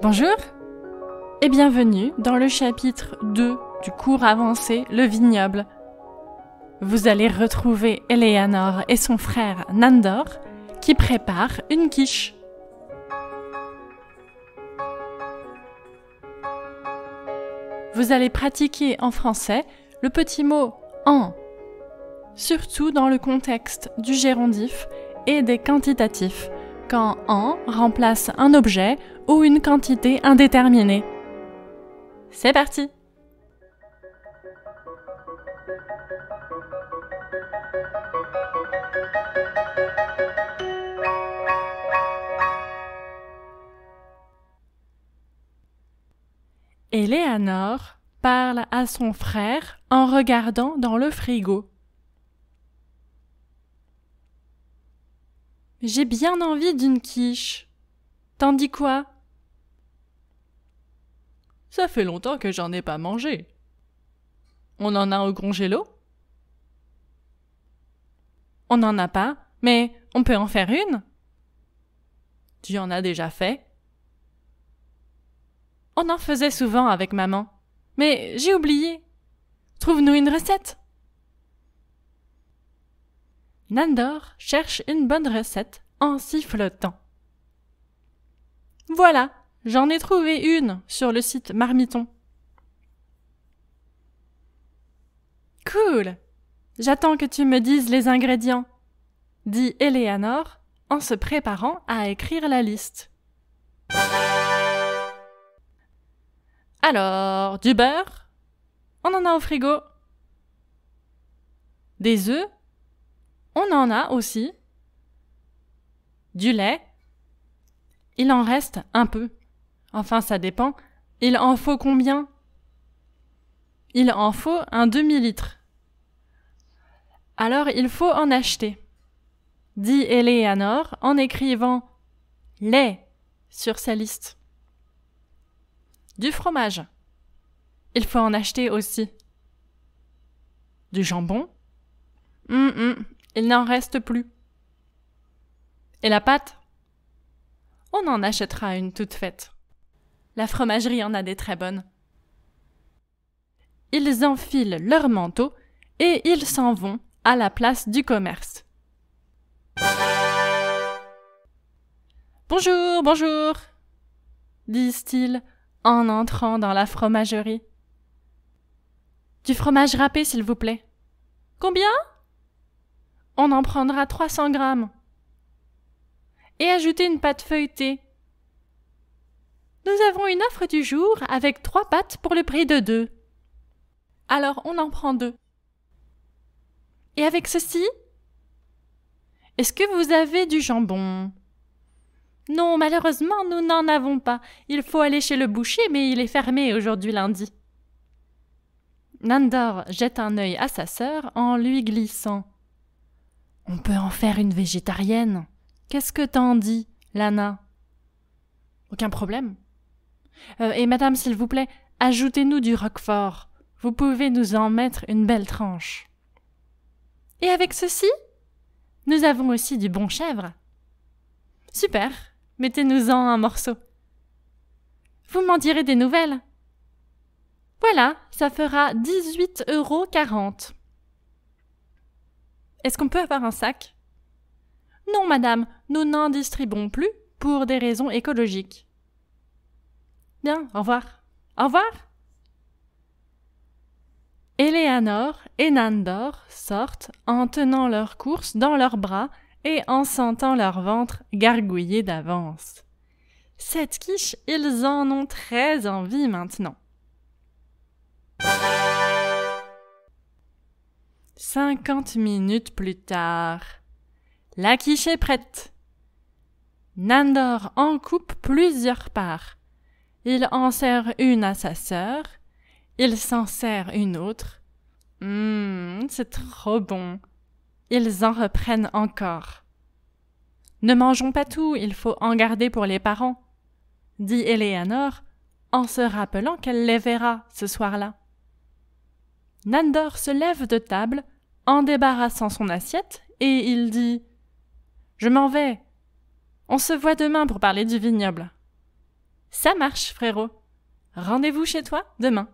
Bonjour et bienvenue dans le chapitre 2 du cours avancé Le vignoble. Vous allez retrouver Eleanor et son frère Nandor qui préparent une quiche. Vous allez pratiquer en français le petit mot en, surtout dans le contexte du gérondif et des quantitatifs quand en remplace un objet ou une quantité indéterminée. C'est parti Eleanor parle à son frère en regardant dans le frigo. J'ai bien envie d'une quiche. T'en dis quoi Ça fait longtemps que j'en ai pas mangé. On en a au gélo? On n'en a pas, mais on peut en faire une Tu en as déjà fait On en faisait souvent avec maman, mais j'ai oublié. Trouve-nous une recette Nandor cherche une bonne recette en sifflotant. Voilà, j'en ai trouvé une sur le site Marmiton. Cool. J'attends que tu me dises les ingrédients, dit Eleanor en se préparant à écrire la liste. Alors, du beurre On en a au frigo. Des œufs on en a aussi du lait. Il en reste un peu. Enfin, ça dépend. Il en faut combien Il en faut un demi-litre. Alors il faut en acheter. Dit Eleanor en écrivant lait sur sa liste. Du fromage. Il faut en acheter aussi. Du jambon. Hum, hum. Il n'en reste plus. Et la pâte On en achètera une toute faite. La fromagerie en a des très bonnes. Ils enfilent leur manteau et ils s'en vont à la place du commerce. Bonjour, bonjour, disent-ils en entrant dans la fromagerie. Du fromage râpé, s'il vous plaît. Combien on en prendra 300 grammes. Et ajoutez une pâte feuilletée. Nous avons une offre du jour avec trois pâtes pour le prix de deux. Alors on en prend deux. Et avec ceci Est-ce que vous avez du jambon Non, malheureusement, nous n'en avons pas. Il faut aller chez le boucher, mais il est fermé aujourd'hui lundi. Nandor jette un œil à sa sœur en lui glissant. On peut en faire une végétarienne. Qu'est-ce que t'en dis, Lana Aucun problème. Euh, et madame, s'il vous plaît, ajoutez-nous du roquefort. Vous pouvez nous en mettre une belle tranche. Et avec ceci Nous avons aussi du bon chèvre. Super, mettez-nous-en un morceau. Vous m'en direz des nouvelles. Voilà, ça fera 18,40 euros. Est-ce qu'on peut avoir un sac Non, madame, nous n'en distribuons plus pour des raisons écologiques. Bien, au revoir. Au revoir Eleanor et Nandor sortent en tenant leurs course dans leurs bras et en sentant leur ventre gargouiller d'avance. Cette quiche, ils en ont très envie maintenant. Cinquante minutes plus tard. La quiche est prête. Nandor en coupe plusieurs parts. Il en sert une à sa sœur. Il s'en sert une autre. Hum, c'est trop bon. Ils en reprennent encore. Ne mangeons pas tout, il faut en garder pour les parents, dit Eleanor en se rappelant qu'elle les verra ce soir-là. Nandor se lève de table, en débarrassant son assiette, et il dit Je m'en vais. On se voit demain pour parler du vignoble. Ça marche, frérot. Rendez-vous chez toi demain.